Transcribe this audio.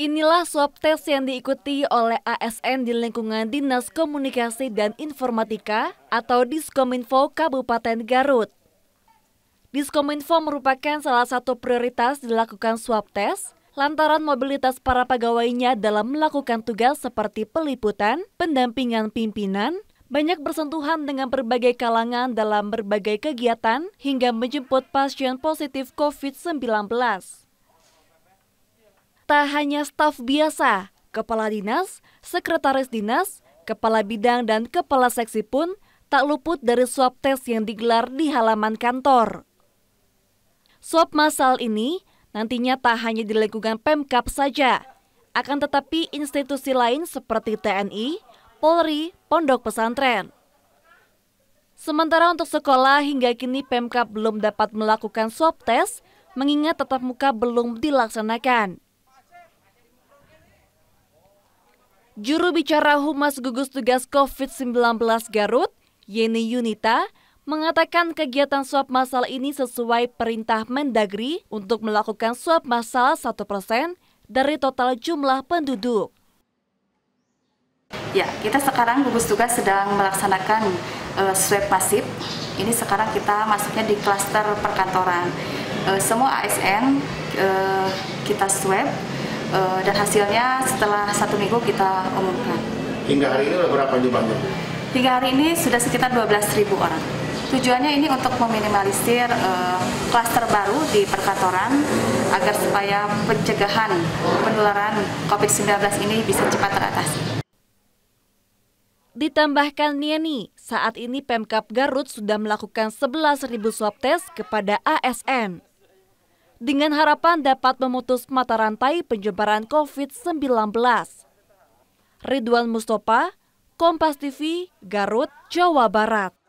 Inilah swab test yang diikuti oleh ASN di lingkungan Dinas Komunikasi dan Informatika atau Diskominfo Kabupaten Garut. Diskominfo merupakan salah satu prioritas dilakukan swab test lantaran mobilitas para pegawainya dalam melakukan tugas seperti peliputan, pendampingan pimpinan, banyak bersentuhan dengan berbagai kalangan dalam berbagai kegiatan hingga menjemput pasien positif COVID-19 tak hanya staf biasa, kepala dinas, sekretaris dinas, kepala bidang dan kepala seksi pun tak luput dari swab tes yang digelar di halaman kantor. Swab masal ini nantinya tak hanya di lingkungan Pemkap saja, akan tetapi institusi lain seperti TNI, Polri, Pondok Pesantren. Sementara untuk sekolah hingga kini Pemkap belum dapat melakukan swab test mengingat tetap muka belum dilaksanakan. Juru bicara Humas Gugus Tugas COVID-19 Garut, Yeni Yunita, mengatakan kegiatan swab massal ini sesuai perintah Mendagri untuk melakukan swab massal 1% dari total jumlah penduduk. Ya, kita sekarang gugus tugas sedang melaksanakan uh, swab masif. Ini sekarang kita masuknya di klaster perkantoran. Uh, semua ASN uh, eh, kita swab Eh, dan hasilnya setelah satu minggu kita umumkan. Hingga hari ini berapa jumlahnya? Hingga hari ini sudah sekitar 12.000 orang. Tujuannya ini untuk meminimalisir eh, klaster uh, baru di perkantoran agar supaya pencegahan penularan COVID-19 ini bisa cepat teratasi. Ditambahkan Nieni, saat ini Pemkap Garut sudah melakukan 11.000 swab test kepada ASN dengan harapan dapat memutus mata rantai penyebaran COVID-19. Ridwan Mustopa, Kompas TV, Garut, Jawa Barat.